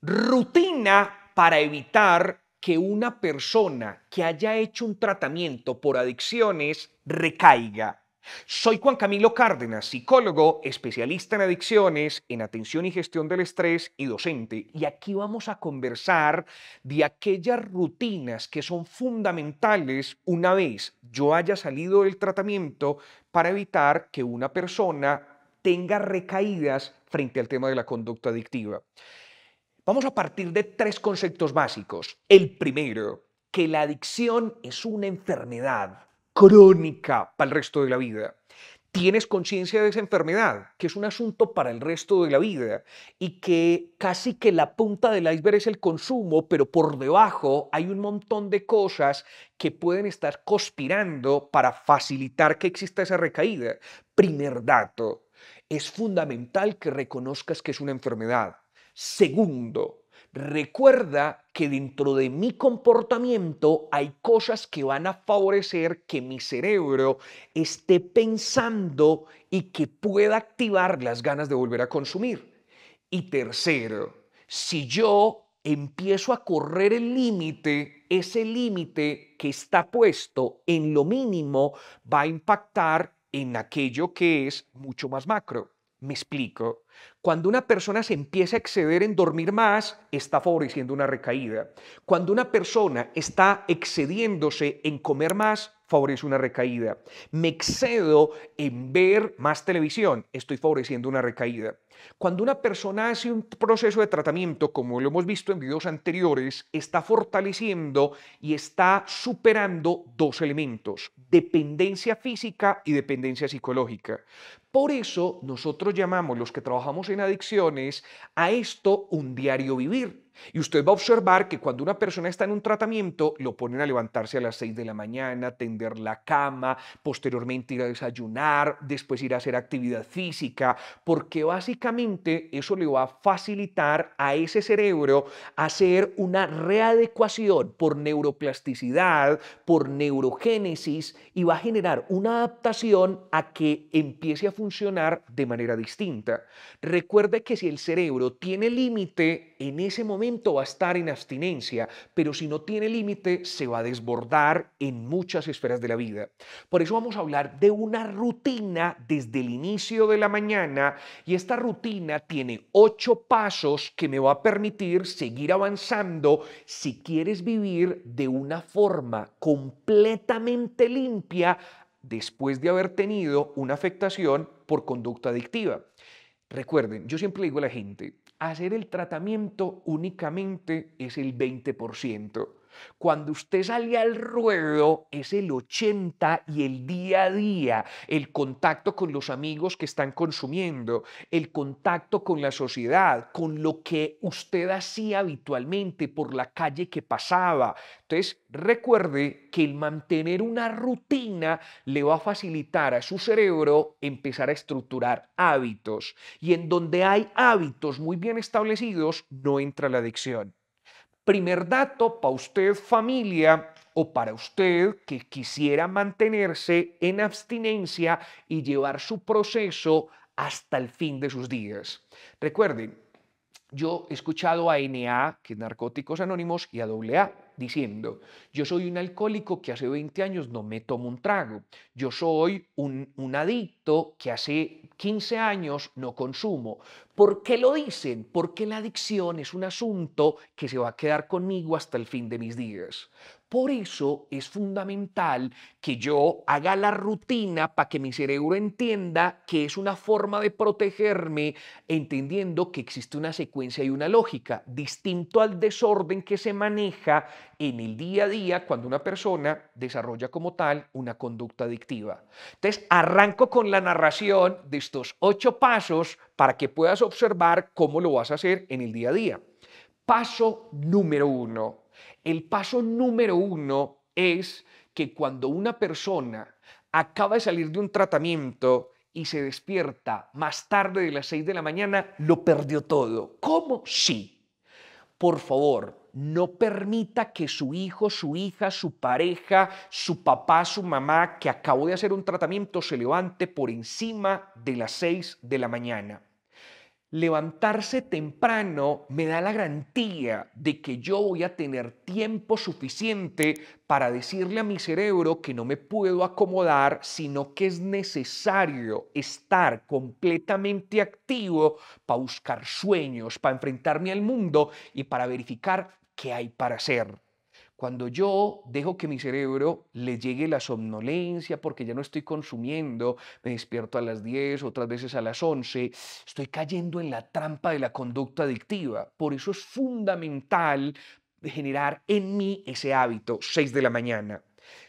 Rutina para evitar que una persona que haya hecho un tratamiento por adicciones recaiga. Soy Juan Camilo Cárdenas, psicólogo, especialista en adicciones, en atención y gestión del estrés y docente. Y aquí vamos a conversar de aquellas rutinas que son fundamentales una vez yo haya salido del tratamiento para evitar que una persona tenga recaídas frente al tema de la conducta adictiva. Vamos a partir de tres conceptos básicos. El primero, que la adicción es una enfermedad crónica para el resto de la vida. Tienes conciencia de esa enfermedad, que es un asunto para el resto de la vida y que casi que la punta del iceberg es el consumo, pero por debajo hay un montón de cosas que pueden estar conspirando para facilitar que exista esa recaída. Primer dato, es fundamental que reconozcas que es una enfermedad. Segundo, recuerda que dentro de mi comportamiento hay cosas que van a favorecer que mi cerebro esté pensando y que pueda activar las ganas de volver a consumir. Y tercero, si yo empiezo a correr el límite, ese límite que está puesto en lo mínimo va a impactar en aquello que es mucho más macro. Me explico. Cuando una persona se empieza a exceder en dormir más, está favoreciendo una recaída. Cuando una persona está excediéndose en comer más, favorece una recaída. Me excedo en ver más televisión, estoy favoreciendo una recaída. Cuando una persona hace un proceso de tratamiento, como lo hemos visto en videos anteriores, está fortaleciendo y está superando dos elementos, dependencia física y dependencia psicológica. Por eso nosotros llamamos, los que trabajamos en adicciones, a esto un diario vivir. Y usted va a observar que cuando una persona está en un tratamiento, lo ponen a levantarse a las 6 de la mañana, tender la cama, posteriormente ir a desayunar, después ir a hacer actividad física, porque básicamente eso le va a facilitar a ese cerebro hacer una readecuación por neuroplasticidad, por neurogénesis y va a generar una adaptación a que empiece a funcionar de manera distinta. Recuerde que si el cerebro tiene límite en ese momento, va a estar en abstinencia, pero si no tiene límite se va a desbordar en muchas esferas de la vida. Por eso vamos a hablar de una rutina desde el inicio de la mañana y esta rutina tiene ocho pasos que me va a permitir seguir avanzando si quieres vivir de una forma completamente limpia después de haber tenido una afectación por conducta adictiva. Recuerden, yo siempre digo a la gente, hacer el tratamiento únicamente es el 20%. Cuando usted sale al ruedo es el 80 y el día a día, el contacto con los amigos que están consumiendo, el contacto con la sociedad, con lo que usted hacía habitualmente por la calle que pasaba. Entonces, recuerde que el mantener una rutina le va a facilitar a su cerebro empezar a estructurar hábitos. Y en donde hay hábitos muy bien establecidos, no entra la adicción. Primer dato para usted familia o para usted que quisiera mantenerse en abstinencia y llevar su proceso hasta el fin de sus días. Recuerden, yo he escuchado a NA, que es Narcóticos Anónimos, y a AA diciendo, yo soy un alcohólico que hace 20 años no me tomo un trago, yo soy un, un adicto que hace 15 años no consumo, ¿Por qué lo dicen? Porque la adicción es un asunto que se va a quedar conmigo hasta el fin de mis días. Por eso es fundamental que yo haga la rutina para que mi cerebro entienda que es una forma de protegerme, entendiendo que existe una secuencia y una lógica, distinto al desorden que se maneja en el día a día cuando una persona desarrolla como tal una conducta adictiva. Entonces, arranco con la narración de estos ocho pasos para que puedas observar cómo lo vas a hacer en el día a día. Paso número uno. El paso número uno es que cuando una persona acaba de salir de un tratamiento y se despierta más tarde de las 6 de la mañana, lo perdió todo. ¿Cómo? Sí. Por favor, no permita que su hijo, su hija, su pareja, su papá, su mamá, que acabó de hacer un tratamiento, se levante por encima de las 6 de la mañana levantarse temprano me da la garantía de que yo voy a tener tiempo suficiente para decirle a mi cerebro que no me puedo acomodar, sino que es necesario estar completamente activo para buscar sueños, para enfrentarme al mundo y para verificar qué hay para hacer. Cuando yo dejo que mi cerebro le llegue la somnolencia porque ya no estoy consumiendo, me despierto a las 10, otras veces a las 11, estoy cayendo en la trampa de la conducta adictiva. Por eso es fundamental generar en mí ese hábito, 6 de la mañana.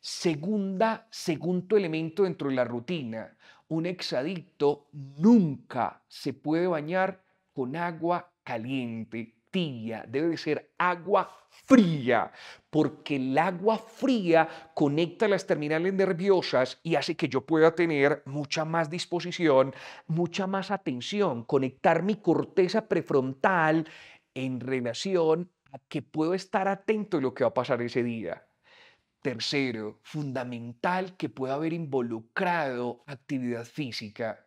Segunda, segundo elemento dentro de la rutina, un exadicto nunca se puede bañar con agua caliente debe ser agua fría, porque el agua fría conecta las terminales nerviosas y hace que yo pueda tener mucha más disposición, mucha más atención, conectar mi corteza prefrontal en relación a que puedo estar atento a lo que va a pasar ese día. Tercero, fundamental que pueda haber involucrado actividad física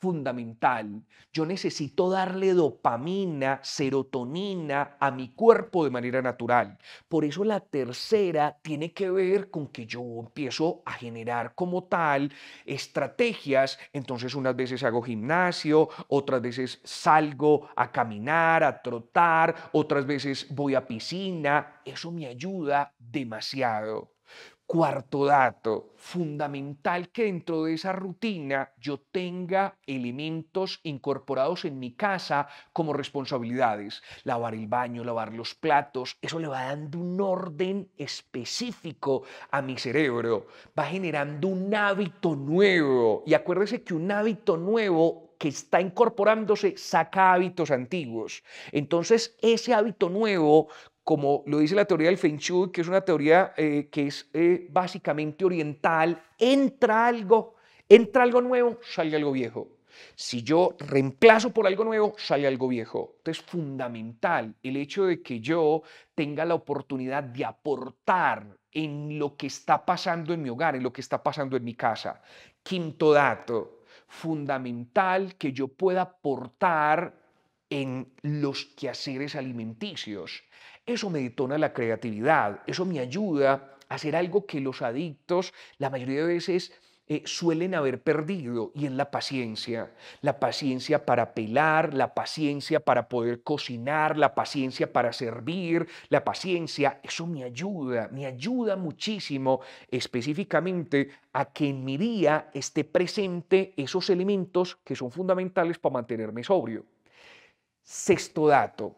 fundamental. Yo necesito darle dopamina, serotonina a mi cuerpo de manera natural. Por eso la tercera tiene que ver con que yo empiezo a generar como tal estrategias. Entonces unas veces hago gimnasio, otras veces salgo a caminar, a trotar, otras veces voy a piscina. Eso me ayuda demasiado. Cuarto dato, fundamental que dentro de esa rutina yo tenga elementos incorporados en mi casa como responsabilidades. Lavar el baño, lavar los platos, eso le va dando un orden específico a mi cerebro, va generando un hábito nuevo. Y acuérdese que un hábito nuevo que está incorporándose saca hábitos antiguos. Entonces, ese hábito nuevo como lo dice la teoría del Feng Shui, que es una teoría eh, que es eh, básicamente oriental, entra algo, entra algo nuevo, sale algo viejo. Si yo reemplazo por algo nuevo, sale algo viejo. Entonces es fundamental el hecho de que yo tenga la oportunidad de aportar en lo que está pasando en mi hogar, en lo que está pasando en mi casa. Quinto dato, fundamental que yo pueda aportar en los quehaceres alimenticios. Eso me detona la creatividad, eso me ayuda a hacer algo que los adictos la mayoría de veces eh, suelen haber perdido y es la paciencia. La paciencia para pelar, la paciencia para poder cocinar, la paciencia para servir, la paciencia, eso me ayuda, me ayuda muchísimo específicamente a que en mi día esté presente esos elementos que son fundamentales para mantenerme sobrio. Sexto dato,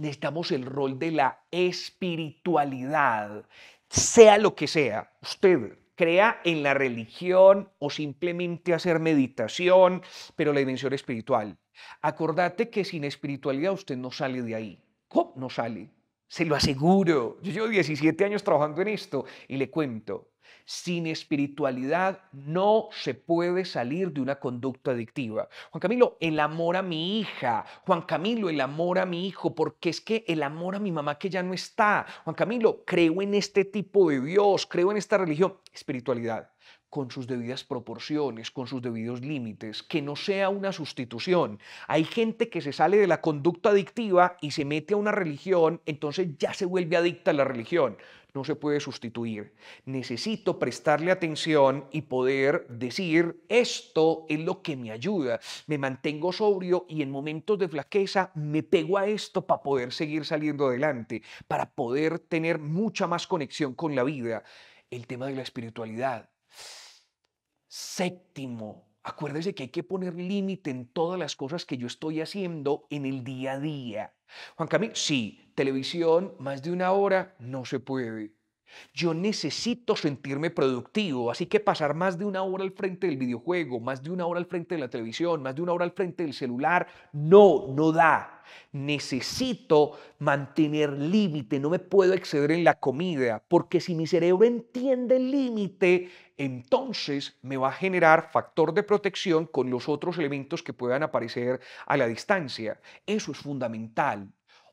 necesitamos el rol de la espiritualidad, sea lo que sea. Usted crea en la religión o simplemente hacer meditación, pero la dimensión espiritual. Acordate que sin espiritualidad usted no sale de ahí. ¿Cómo no sale? Se lo aseguro. Yo llevo 17 años trabajando en esto y le cuento. Sin espiritualidad no se puede salir de una conducta adictiva. Juan Camilo, el amor a mi hija. Juan Camilo, el amor a mi hijo, porque es que el amor a mi mamá que ya no está. Juan Camilo, creo en este tipo de Dios, creo en esta religión. Espiritualidad con sus debidas proporciones, con sus debidos límites, que no sea una sustitución. Hay gente que se sale de la conducta adictiva y se mete a una religión, entonces ya se vuelve adicta a la religión. No se puede sustituir. Necesito prestarle atención y poder decir, esto es lo que me ayuda. Me mantengo sobrio y en momentos de flaqueza me pego a esto para poder seguir saliendo adelante, para poder tener mucha más conexión con la vida. El tema de la espiritualidad Séptimo, acuérdese que hay que poner límite en todas las cosas que yo estoy haciendo en el día a día. Juan Camilo, sí, televisión más de una hora no se puede. Yo necesito sentirme productivo, así que pasar más de una hora al frente del videojuego, más de una hora al frente de la televisión, más de una hora al frente del celular, no, no da. Necesito mantener límite, no me puedo exceder en la comida, porque si mi cerebro entiende el límite, entonces me va a generar factor de protección con los otros elementos que puedan aparecer a la distancia. Eso es fundamental.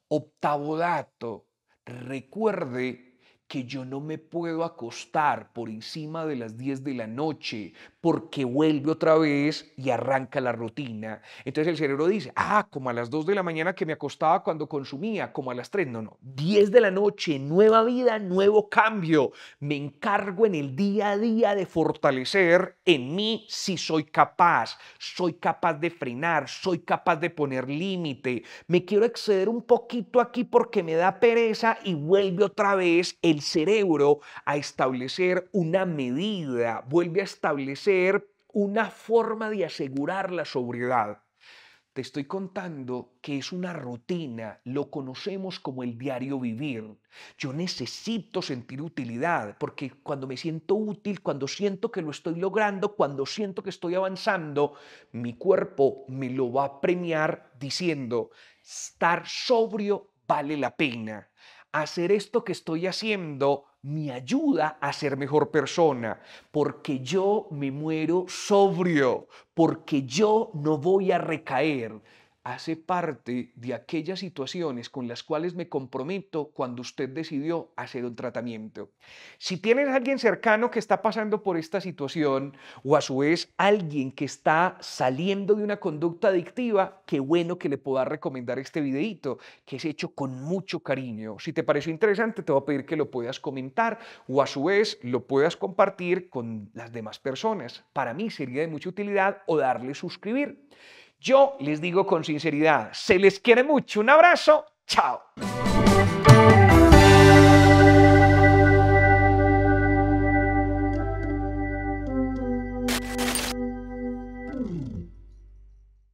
Octavo dato, recuerde que yo no me puedo acostar por encima de las 10 de la noche porque vuelve otra vez y arranca la rutina. Entonces el cerebro dice, ah, como a las 2 de la mañana que me acostaba cuando consumía, como a las 3, no, no, 10 de la noche, nueva vida, nuevo cambio. Me encargo en el día a día de fortalecer en mí si soy capaz, soy capaz de frenar, soy capaz de poner límite, me quiero exceder un poquito aquí porque me da pereza y vuelve otra vez el cerebro a establecer una medida, vuelve a establecer una forma de asegurar la sobriedad. Te estoy contando que es una rutina, lo conocemos como el diario vivir. Yo necesito sentir utilidad, porque cuando me siento útil, cuando siento que lo estoy logrando, cuando siento que estoy avanzando, mi cuerpo me lo va a premiar diciendo, estar sobrio vale la pena hacer esto que estoy haciendo me ayuda a ser mejor persona, porque yo me muero sobrio, porque yo no voy a recaer, hace parte de aquellas situaciones con las cuales me comprometo cuando usted decidió hacer un tratamiento. Si tienes a alguien cercano que está pasando por esta situación o a su vez alguien que está saliendo de una conducta adictiva, qué bueno que le pueda recomendar este videito, que es hecho con mucho cariño. Si te pareció interesante, te voy a pedir que lo puedas comentar o a su vez lo puedas compartir con las demás personas. Para mí sería de mucha utilidad o darle suscribir. Yo les digo con sinceridad, se les quiere mucho. Un abrazo, chao.